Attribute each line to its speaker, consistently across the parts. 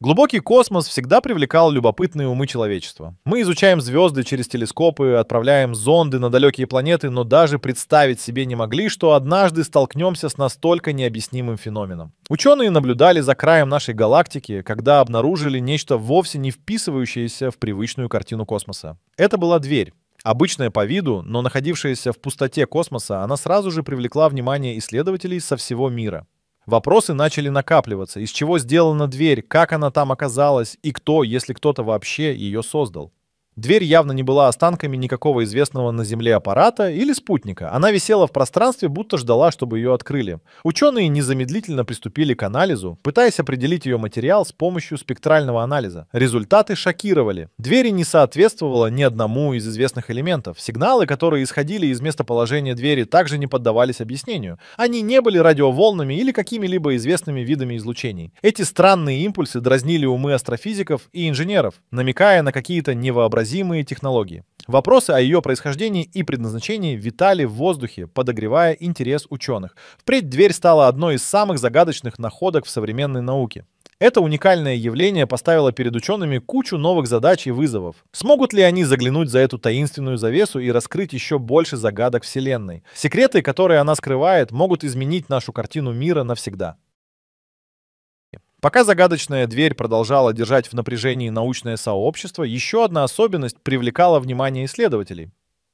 Speaker 1: Глубокий космос всегда привлекал любопытные умы человечества. Мы изучаем звезды через телескопы, отправляем зонды на далекие планеты, но даже представить себе не могли, что однажды столкнемся с настолько необъяснимым феноменом. Ученые наблюдали за краем нашей галактики, когда обнаружили нечто вовсе не вписывающееся в привычную картину космоса. Это была дверь. Обычная по виду, но находившаяся в пустоте космоса, она сразу же привлекла внимание исследователей со всего мира. Вопросы начали накапливаться. Из чего сделана дверь, как она там оказалась и кто, если кто-то вообще ее создал. Дверь явно не была останками никакого известного на Земле аппарата или спутника. Она висела в пространстве, будто ждала, чтобы ее открыли. Ученые незамедлительно приступили к анализу, пытаясь определить ее материал с помощью спектрального анализа. Результаты шокировали. Двери не соответствовала ни одному из известных элементов. Сигналы, которые исходили из местоположения двери, также не поддавались объяснению. Они не были радиоволнами или какими-либо известными видами излучений. Эти странные импульсы дразнили умы астрофизиков и инженеров, намекая на какие-то невообразимые невообразимые технологии. Вопросы о ее происхождении и предназначении витали в воздухе, подогревая интерес ученых. Впредь дверь стала одной из самых загадочных находок в современной науке. Это уникальное явление поставило перед учеными кучу новых задач и вызовов. Смогут ли они заглянуть за эту таинственную завесу и раскрыть еще больше загадок Вселенной? Секреты, которые она скрывает, могут изменить нашу картину мира навсегда. Пока загадочная дверь продолжала держать в напряжении научное сообщество, еще одна особенность привлекала внимание исследователей.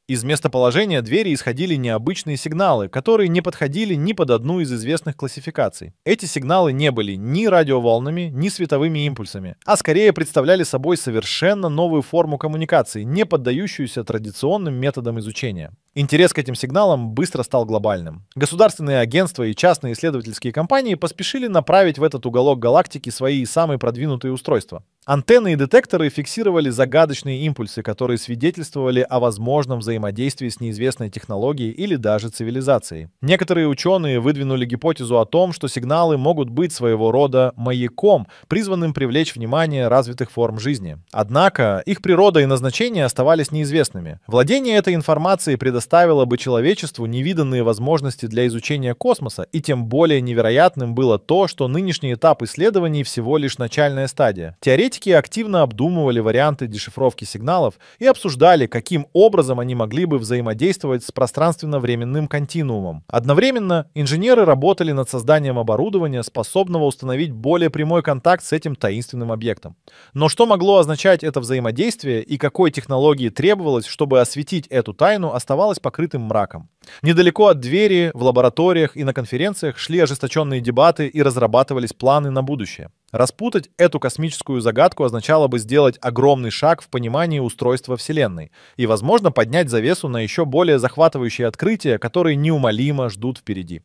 Speaker 1: Из местоположения двери исходили необычные сигналы, которые не подходили ни под одну из известных классификаций. Эти сигналы не были ни радиоволнами, ни световыми импульсами, а скорее представляли собой совершенно новую форму коммуникации, не поддающуюся традиционным методам изучения. Интерес к этим сигналам быстро стал глобальным. Государственные агентства и частные исследовательские компании поспешили направить в этот уголок галактики свои самые продвинутые устройства. Антенны и детекторы фиксировали загадочные импульсы, которые свидетельствовали о возможном взаимодействии с неизвестной технологией или даже цивилизацией. Некоторые ученые выдвинули гипотезу о том, что сигналы могут быть своего рода маяком, призванным привлечь внимание развитых форм жизни. Однако их природа и назначение оставались неизвестными. Владение этой информацией предоставляет предоставила бы человечеству невиданные возможности для изучения космоса, и тем более невероятным было то, что нынешний этап исследований всего лишь начальная стадия. Теоретики активно обдумывали варианты дешифровки сигналов и обсуждали, каким образом они могли бы взаимодействовать с пространственно-временным континуумом. Одновременно инженеры работали над созданием оборудования, способного установить более прямой контакт с этим таинственным объектом. Но что могло означать это взаимодействие и какой технологии требовалось, чтобы осветить эту тайну, оставалось оказалось покрытым мраком. Недалеко от двери, в лабораториях и на конференциях шли ожесточенные дебаты и разрабатывались планы на будущее. Распутать эту космическую загадку означало бы сделать огромный шаг в понимании устройства Вселенной и, возможно, поднять завесу на еще более захватывающие открытия, которые неумолимо ждут впереди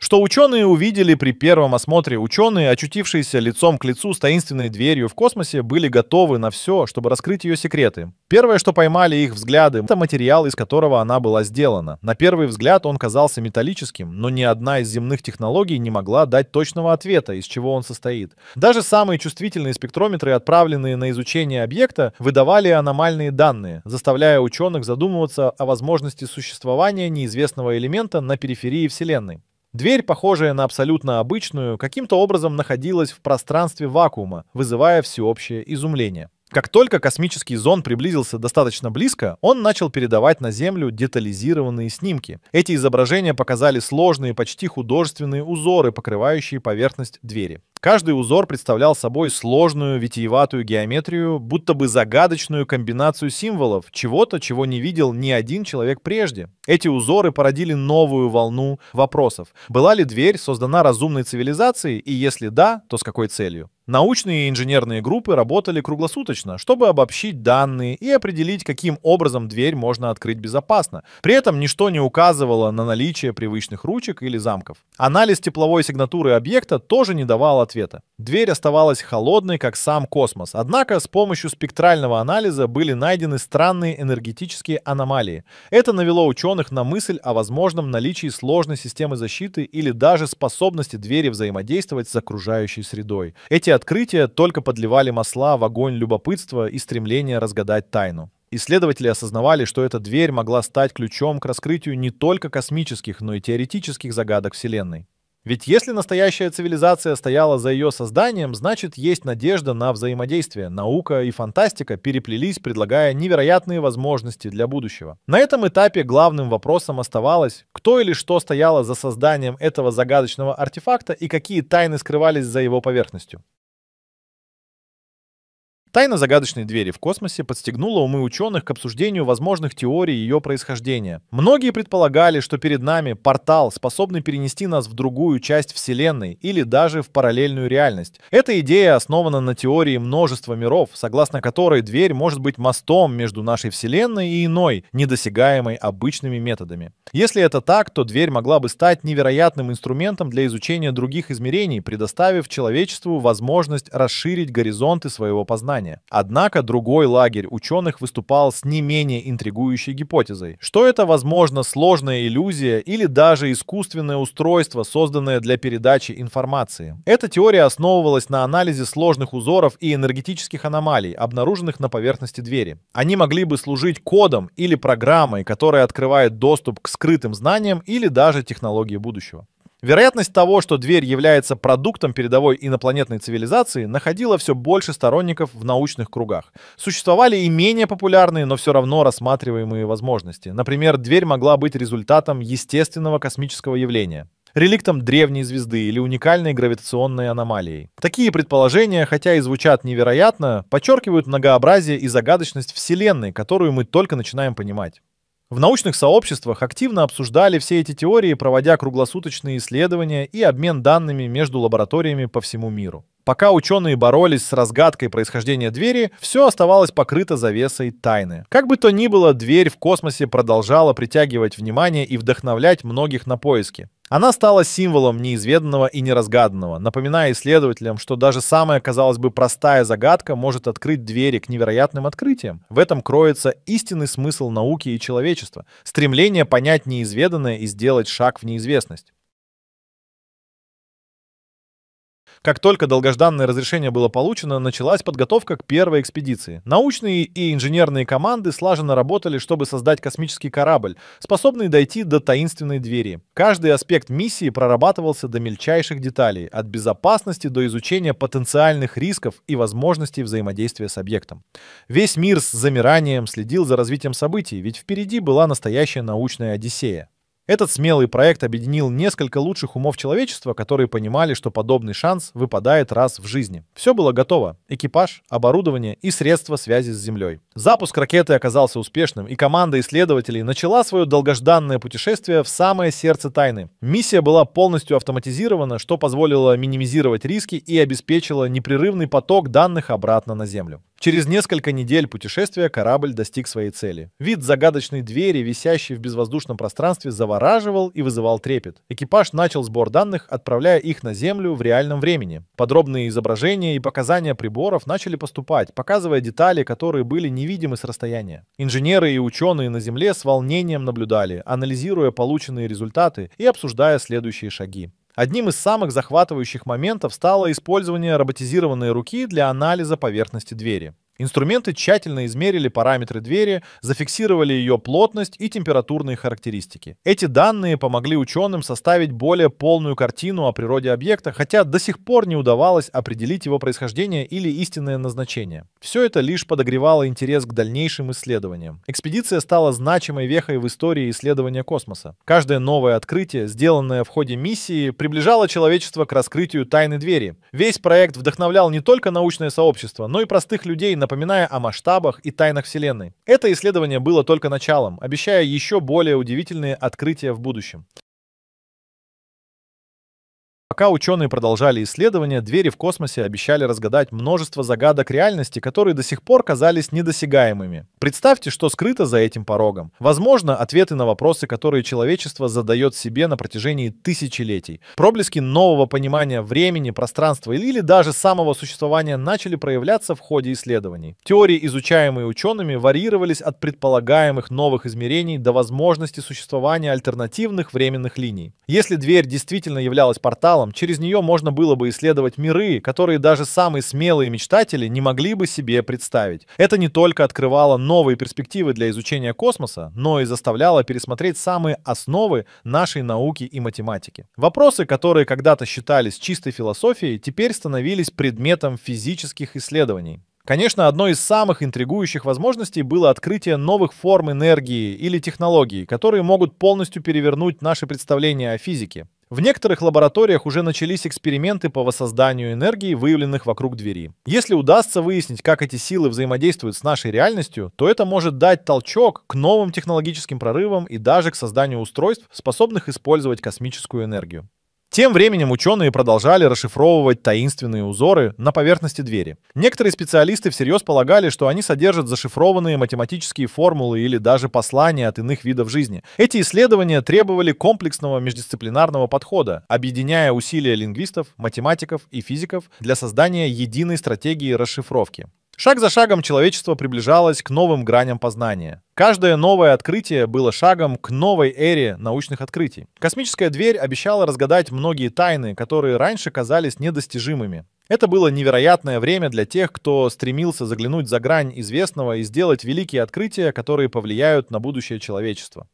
Speaker 1: что ученые увидели при первом осмотре. Ученые, очутившиеся лицом к лицу с таинственной дверью в космосе, были готовы на все, чтобы раскрыть ее секреты. Первое, что поймали их взгляды, это материал, из которого она была сделана. На первый взгляд он казался металлическим, но ни одна из земных технологий не могла дать точного ответа, из чего он состоит. Даже самые чувствительные спектрометры, отправленные на изучение объекта, выдавали аномальные данные, заставляя ученых задумываться о возможности существования неизвестного элемента на периферии Вселенной. Дверь, похожая на абсолютно обычную, каким-то образом находилась в пространстве вакуума, вызывая всеобщее изумление. Как только космический зонд приблизился достаточно близко, он начал передавать на Землю детализированные снимки. Эти изображения показали сложные, почти художественные узоры, покрывающие поверхность двери. Каждый узор представлял собой сложную витиеватую геометрию, будто бы загадочную комбинацию символов, чего-то, чего не видел ни один человек прежде. Эти узоры породили новую волну вопросов. Была ли дверь создана разумной цивилизацией, и если да, то с какой целью? Научные и инженерные группы работали круглосуточно, чтобы обобщить данные и определить, каким образом дверь можно открыть безопасно. При этом ничто не указывало на наличие привычных ручек или замков. Анализ тепловой сигнатуры объекта тоже не давал ответа. Дверь оставалась холодной, как сам космос. Однако с помощью спектрального анализа были найдены странные энергетические аномалии. Это навело ученых на мысль о возможном наличии сложной системы защиты или даже способности двери взаимодействовать с окружающей средой. Эти открытия только подливали масла в огонь любопытства и стремления разгадать тайну. Исследователи осознавали, что эта дверь могла стать ключом к раскрытию не только космических, но и теоретических загадок Вселенной. Ведь если настоящая цивилизация стояла за ее созданием, значит есть надежда на взаимодействие. Наука и фантастика переплелись, предлагая невероятные возможности для будущего. На этом этапе главным вопросом оставалось, кто или что стояло за созданием этого загадочного артефакта и какие тайны скрывались за его поверхностью. Тайна загадочной двери в космосе подстегнула умы ученых к обсуждению возможных теорий ее происхождения. Многие предполагали, что перед нами портал, способный перенести нас в другую часть Вселенной или даже в параллельную реальность. Эта идея основана на теории множества миров, согласно которой дверь может быть мостом между нашей Вселенной и иной, недосягаемой обычными методами. Если это так, то дверь могла бы стать невероятным инструментом для изучения других измерений, предоставив человечеству возможность расширить горизонты своего познания. Тайване. Однако другой лагерь ученых выступал с не менее интригующей гипотезой, что это, возможно, сложная иллюзия или даже искусственное устройство, созданное для передачи информации. Эта теория основывалась на анализе сложных узоров и энергетических аномалий, обнаруженных на поверхности двери. Они могли бы служить кодом или программой, которая открывает доступ к скрытым знаниям или даже технологии будущего. Вероятность того, что дверь является продуктом передовой инопланетной цивилизации, находила все больше сторонников в научных кругах. Существовали и менее популярные, но все равно рассматриваемые возможности. Например, дверь могла быть результатом естественного космического явления реликтом древней звезды или уникальной гравитационной аномалией. Такие предположения, хотя и звучат невероятно, подчеркивают многообразие и загадочность Вселенной, которую мы только начинаем понимать. В научных сообществах активно обсуждали все эти теории, проводя круглосуточные исследования и обмен данными между лабораториями по всему миру. Пока ученые боролись с разгадкой происхождения двери, все оставалось покрыто завесой тайны. Как бы то ни было, дверь в космосе продолжала притягивать внимание и вдохновлять многих на поиски. Она стала символом неизведанного и неразгаданного, напоминая исследователям, что даже самая, казалось бы, простая загадка может открыть двери к невероятным открытиям. В этом кроется истинный смысл науки и человечества, стремление понять неизведанное и сделать шаг в неизвестность. Как только долгожданное разрешение было получено, началась подготовка к первой экспедиции. Научные и инженерные команды слаженно работали, чтобы создать космический корабль, способный дойти до таинственной двери. Каждый аспект миссии прорабатывался до мельчайших деталей, от безопасности до изучения потенциальных рисков и возможностей взаимодействия с объектом. Весь мир с замиранием следил за развитием событий, ведь впереди была настоящая научная одиссея. Этот смелый проект объединил несколько лучших умов человечества, которые понимали, что подобный шанс выпадает раз в жизни. Все было готово. Экипаж, оборудование и средства связи с Землей. Запуск ракеты оказался успешным, и команда исследователей начала свое долгожданное путешествие в самое сердце тайны. Миссия была полностью автоматизирована, что позволило минимизировать риски и обеспечило непрерывный поток данных обратно на Землю. Через несколько недель путешествия корабль достиг своей цели. Вид загадочной двери, висящей в безвоздушном пространстве, завораживал завораживал и вызывал трепет. Экипаж начал сбор данных, отправляя их на Землю в реальном времени. Подробные изображения и показания приборов начали поступать, показывая детали, которые были невидимы с расстояния. Инженеры и ученые на Земле с волнением наблюдали, анализируя полученные результаты и обсуждая следующие шаги. Одним из самых захватывающих моментов стало использование роботизированной руки для анализа поверхности двери. Инструменты тщательно измерили параметры двери, зафиксировали ее плотность и температурные характеристики. Эти данные помогли ученым составить более полную картину о природе объекта, хотя до сих пор не удавалось определить его происхождение или истинное назначение. Все это лишь подогревало интерес к дальнейшим исследованиям. Экспедиция стала значимой вехой в истории исследования космоса. Каждое новое открытие, сделанное в ходе миссии, приближало человечество к раскрытию тайны двери. Весь проект вдохновлял не только научное сообщество, но и простых людей на напоминая о масштабах и тайнах Вселенной. Это исследование было только началом, обещая еще более удивительные открытия в будущем. Пока ученые продолжали исследования, двери в космосе обещали разгадать множество загадок реальности, которые до сих пор казались недосягаемыми. Представьте, что скрыто за этим порогом. Возможно, ответы на вопросы, которые человечество задает себе на протяжении тысячелетий. Проблески нового понимания времени, пространства или даже самого существования начали проявляться в ходе исследований. Теории, изучаемые учеными, варьировались от предполагаемых новых измерений до возможности существования альтернативных временных линий. Если дверь действительно являлась порталом, образом, через нее можно было бы исследовать миры, которые даже самые смелые мечтатели не могли бы себе представить. Это не только открывало новые перспективы для изучения космоса, но и заставляло пересмотреть самые основы нашей науки и математики. Вопросы, которые когда-то считались чистой философией, теперь становились предметом физических исследований. Конечно, одной из самых интригующих возможностей было открытие новых форм энергии или технологий, которые могут полностью перевернуть наши представления о физике. В некоторых лабораториях уже начались эксперименты по воссозданию энергии, выявленных вокруг двери. Если удастся выяснить, как эти силы взаимодействуют с нашей реальностью, то это может дать толчок к новым технологическим прорывам и даже к созданию устройств, способных использовать космическую энергию. Тем временем ученые продолжали расшифровывать таинственные узоры на поверхности двери. Некоторые специалисты всерьез полагали, что они содержат зашифрованные математические формулы или даже послания от иных видов жизни. Эти исследования требовали комплексного междисциплинарного подхода, объединяя усилия лингвистов, математиков и физиков для создания единой стратегии расшифровки. Шаг за шагом человечество приближалось к новым граням познания. Каждое новое открытие было шагом к новой эре научных открытий. Космическая дверь обещала разгадать многие тайны, которые раньше казались недостижимыми. Это было невероятное время для тех, кто стремился заглянуть за грань известного и сделать великие открытия, которые повлияют на будущее человечества.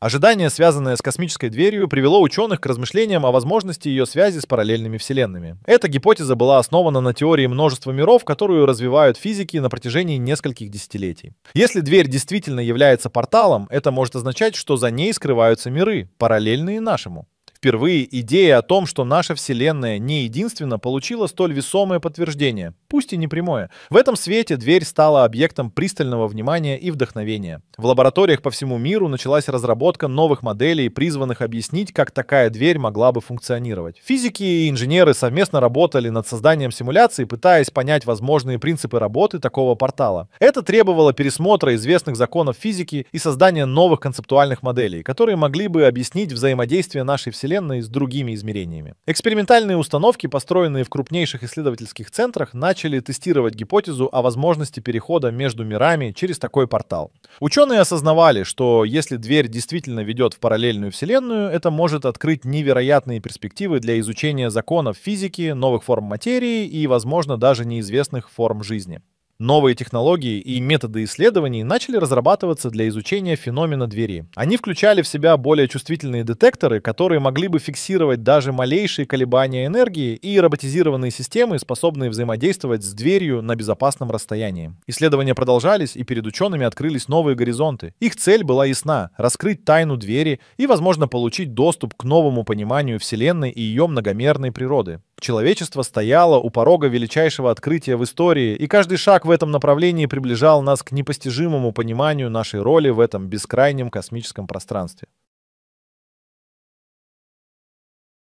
Speaker 1: Ожидание, связанное с космической дверью, привело ученых к размышлениям о возможности ее связи с параллельными вселенными. Эта гипотеза была основана на теории множества миров, которую развивают физики на протяжении нескольких десятилетий. Если дверь действительно является порталом, это может означать, что за ней скрываются миры, параллельные нашему. Впервые идея о том, что наша Вселенная не единственна, получила столь весомое подтверждение, пусть и не прямое. В этом свете дверь стала объектом пристального внимания и вдохновения. В лабораториях по всему миру началась разработка новых моделей, призванных объяснить, как такая дверь могла бы функционировать. Физики и инженеры совместно работали над созданием симуляции, пытаясь понять возможные принципы работы такого портала. Это требовало пересмотра известных законов физики и создания новых концептуальных моделей, которые могли бы объяснить взаимодействие нашей Вселенной Вселенной с другими измерениями. Экспериментальные установки, построенные в крупнейших исследовательских центрах, начали тестировать гипотезу о возможности перехода между мирами через такой портал. Ученые осознавали, что если дверь действительно ведет в параллельную Вселенную, это может открыть невероятные перспективы для изучения законов физики, новых форм материи и, возможно, даже неизвестных форм жизни. Новые технологии и методы исследований начали разрабатываться для изучения феномена двери. Они включали в себя более чувствительные детекторы, которые могли бы фиксировать даже малейшие колебания энергии и роботизированные системы, способные взаимодействовать с дверью на безопасном расстоянии. Исследования продолжались, и перед учеными открылись новые горизонты. Их цель была ясна — раскрыть тайну двери и, возможно, получить доступ к новому пониманию Вселенной и ее многомерной природы. Человечество стояло у порога величайшего открытия в истории, и каждый шаг в этом направлении приближал нас к непостижимому пониманию нашей роли в этом бескрайнем космическом пространстве.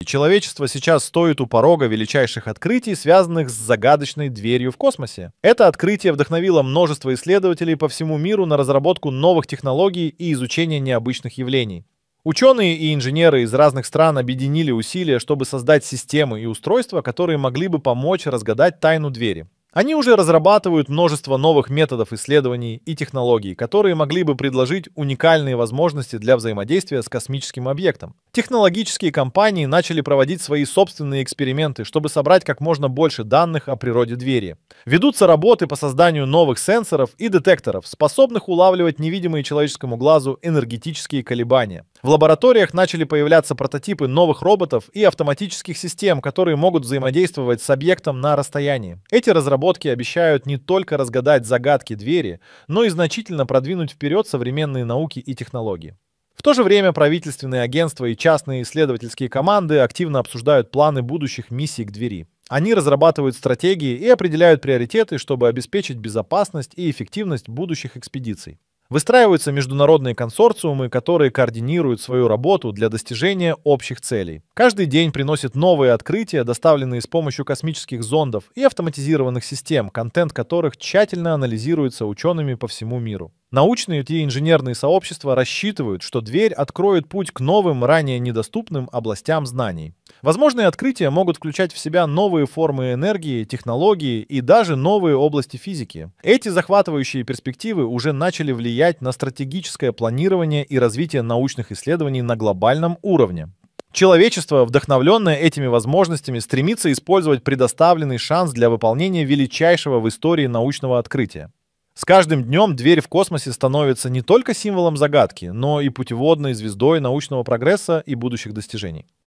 Speaker 1: человечество сейчас стоит у порога величайших открытий, связанных с загадочной дверью в космосе. Это открытие вдохновило множество исследователей по всему миру на разработку новых технологий и изучение необычных явлений. Ученые и инженеры из разных стран объединили усилия, чтобы создать системы и устройства, которые могли бы помочь разгадать тайну двери. Они уже разрабатывают множество новых методов исследований и технологий, которые могли бы предложить уникальные возможности для взаимодействия с космическим объектом. Технологические компании начали проводить свои собственные эксперименты, чтобы собрать как можно больше данных о природе двери. Ведутся работы по созданию новых сенсоров и детекторов, способных улавливать невидимые человеческому глазу энергетические колебания. В лабораториях начали появляться прототипы новых роботов и автоматических систем, которые могут взаимодействовать с объектом на расстоянии. Эти разработки разработки обещают не только разгадать загадки двери, но и значительно продвинуть вперед современные науки и технологии. В то же время правительственные агентства и частные исследовательские команды активно обсуждают планы будущих миссий к двери. Они разрабатывают стратегии и определяют приоритеты, чтобы обеспечить безопасность и эффективность будущих экспедиций. Выстраиваются международные консорциумы, которые координируют свою работу для достижения общих целей. Каждый день приносят новые открытия, доставленные с помощью космических зондов и автоматизированных систем, контент которых тщательно анализируется учеными по всему миру. Научные и инженерные сообщества рассчитывают, что дверь откроет путь к новым, ранее недоступным областям знаний. Возможные открытия могут включать в себя новые формы энергии, технологии и даже новые области физики. Эти захватывающие перспективы уже начали влиять на стратегическое планирование и развитие научных исследований на глобальном уровне. Человечество, вдохновленное этими возможностями, стремится использовать предоставленный шанс для выполнения величайшего в истории научного открытия. С каждым днем дверь в космосе становится не только символом загадки, но и путеводной звездой научного прогресса и будущих достижений.